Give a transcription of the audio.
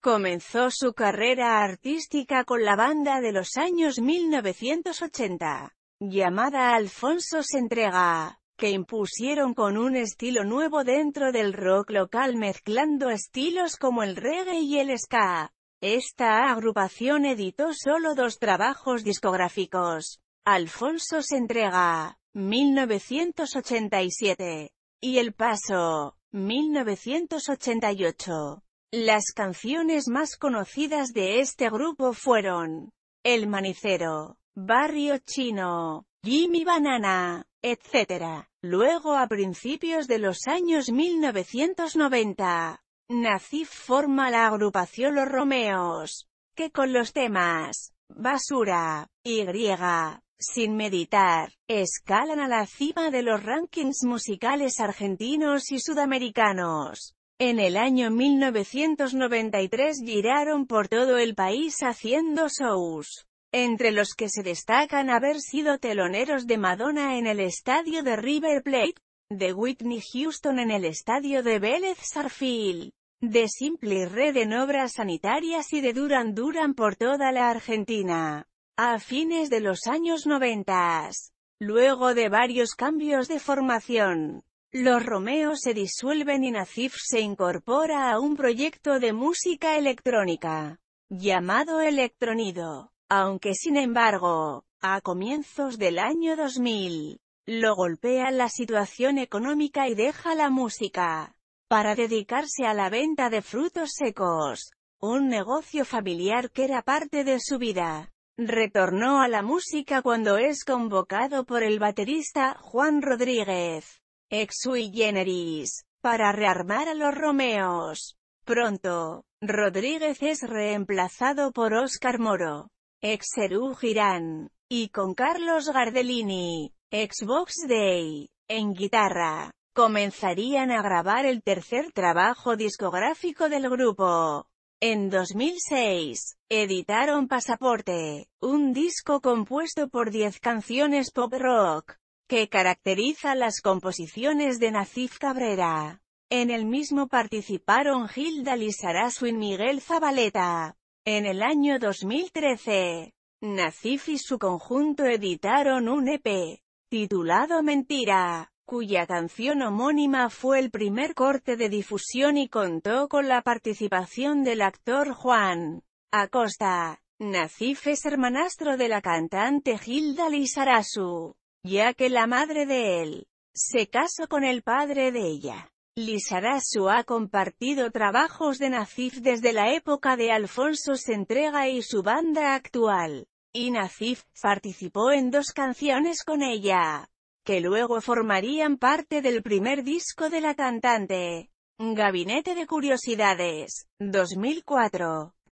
Comenzó su carrera artística con la banda de los años 1980, llamada Alfonso se entrega, que impusieron con un estilo nuevo dentro del rock local mezclando estilos como el reggae y el ska. Esta agrupación editó solo dos trabajos discográficos, Alfonso se entrega, 1987, y El Paso, 1988. Las canciones más conocidas de este grupo fueron El Manicero, Barrio Chino, Jimmy Banana, etc. Luego a principios de los años 1990, Nacif forma la agrupación Los Romeos, que con los temas basura, y sin meditar, escalan a la cima de los rankings musicales argentinos y sudamericanos. En el año 1993 giraron por todo el país haciendo shows, entre los que se destacan haber sido teloneros de Madonna en el estadio de River Plate, de Whitney Houston en el estadio de Vélez Sarfield, de Simple Red en obras sanitarias y de Duran Duran por toda la Argentina, a fines de los años 90, luego de varios cambios de formación. Los Romeos se disuelven y Nazif se incorpora a un proyecto de música electrónica, llamado Electronido. Aunque sin embargo, a comienzos del año 2000, lo golpea la situación económica y deja la música, para dedicarse a la venta de frutos secos, un negocio familiar que era parte de su vida. Retornó a la música cuando es convocado por el baterista Juan Rodríguez, ex sui generis, para rearmar a los Romeos. Pronto, Rodríguez es reemplazado por Oscar Moro, ex Serú Girán, y con Carlos Gardelini, ex Day, en guitarra. Comenzarían a grabar el tercer trabajo discográfico del grupo. En 2006, editaron Pasaporte, un disco compuesto por 10 canciones pop rock, que caracteriza las composiciones de Nacif Cabrera. En el mismo participaron Gilda Lizarazu y Miguel Zabaleta. En el año 2013, Nacif y su conjunto editaron un EP, titulado Mentira, cuya canción homónima fue el primer corte de difusión y contó con la participación del actor Juan Acosta. Nacif es hermanastro de la cantante Gilda Lizarazu ya que la madre de él se casó con el padre de ella. Lizarazu ha compartido trabajos de Nazif desde la época de Alfonso entrega y su banda actual, y Nazif participó en dos canciones con ella, que luego formarían parte del primer disco de la cantante. Gabinete de Curiosidades, 2004.